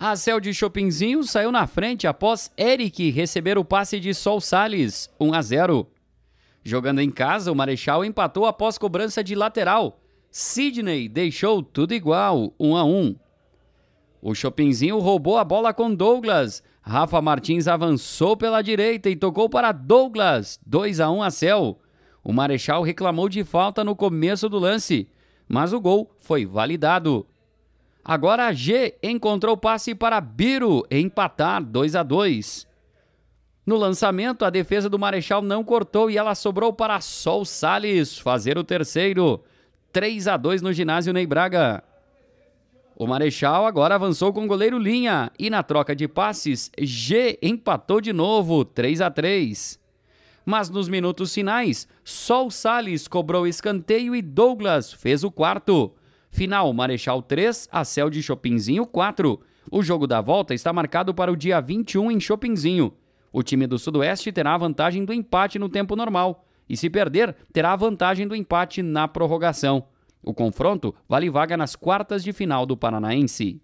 A Cel de Chopinzinho saiu na frente após Eric receber o passe de Sol Sales, 1 a 0. Jogando em casa, o Marechal empatou após cobrança de lateral. Sidney deixou tudo igual, 1 a 1. O Chopinzinho roubou a bola com Douglas. Rafa Martins avançou pela direita e tocou para Douglas, 2 a 1 a Cel. O Marechal reclamou de falta no começo do lance, mas o gol foi validado. Agora a G encontrou passe para Biro empatar 2 a 2. No lançamento, a defesa do Marechal não cortou e ela sobrou para Sol Sales fazer o terceiro. 3 a 2 no ginásio Ney Braga. O Marechal agora avançou com o goleiro Linha e na troca de passes, G empatou de novo, 3 a 3. Mas nos minutos finais, Sol Sales cobrou escanteio e Douglas fez o quarto. Final Marechal 3, Acel de Chopinzinho 4. O jogo da volta está marcado para o dia 21 em Chopinzinho. O time do Sudoeste terá a vantagem do empate no tempo normal e, se perder, terá a vantagem do empate na prorrogação. O confronto vale vaga nas quartas de final do Paranaense.